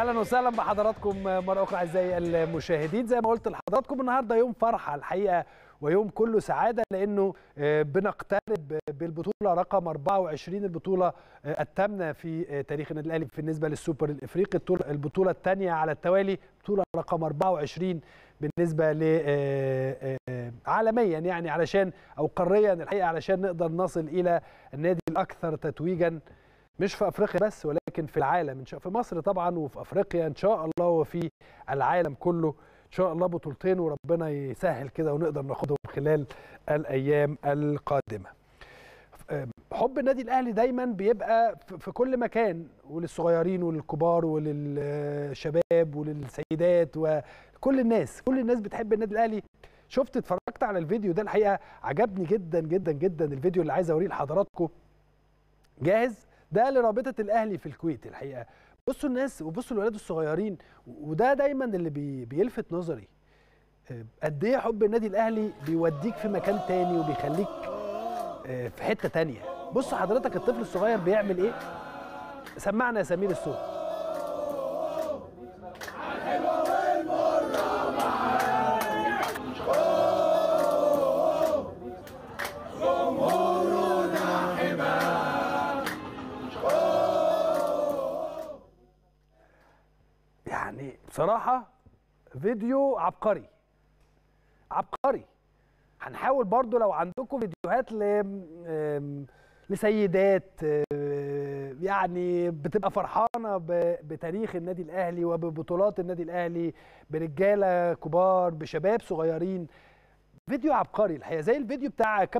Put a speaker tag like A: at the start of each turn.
A: اهلا وسهلا بحضراتكم مره اخرى اعزائي المشاهدين زي ما قلت لحضراتكم النهارده يوم فرحه الحقيقه ويوم كله سعاده لانه آه، بنقترب بالبطوله رقم 24 البطوله آه، الثامنه في آه، تاريخ النادي الاهلي بالنسبه للسوبر الافريقي البطوله الثانيه على التوالي بطوله رقم 24 بالنسبه ل عالميا يعني علشان او قاريا الحقيقه علشان نقدر نصل الى النادي الاكثر تتويجا مش في افريقيا بس ولكن في العالم ان شاء في مصر طبعا وفي افريقيا ان شاء الله وفي العالم كله ان شاء الله بطولتين وربنا يسهل كده ونقدر ناخدهم خلال الايام القادمه حب النادي الاهلي دايما بيبقى في كل مكان وللصغيرين وللكبار وللشباب وللسيدات وكل الناس كل الناس بتحب النادي الاهلي شفت اتفرجت على الفيديو ده الحقيقه عجبني جدا جدا جدا الفيديو اللي عايز اوريه لحضراتكم جاهز ده لرابطه الاهلي في الكويت الحقيقه بصوا الناس وبصوا الولاد الصغيرين وده دايما اللي بي بيلفت نظري آه، قد ايه حب النادي الاهلي بيوديك في مكان تاني وبيخليك آه، في حته تانيه بص حضرتك الطفل الصغير بيعمل ايه سمعنا يا سمير الصوت يعني بصراحه فيديو عبقري عبقري هنحاول برضو لو عندكم فيديوهات ل لسيدات يعني بتبقى فرحانه بتاريخ النادي الاهلي وببطولات النادي الاهلي برجاله كبار بشباب صغيرين فيديو عبقري الحقيقه زي الفيديو بتاع كابتن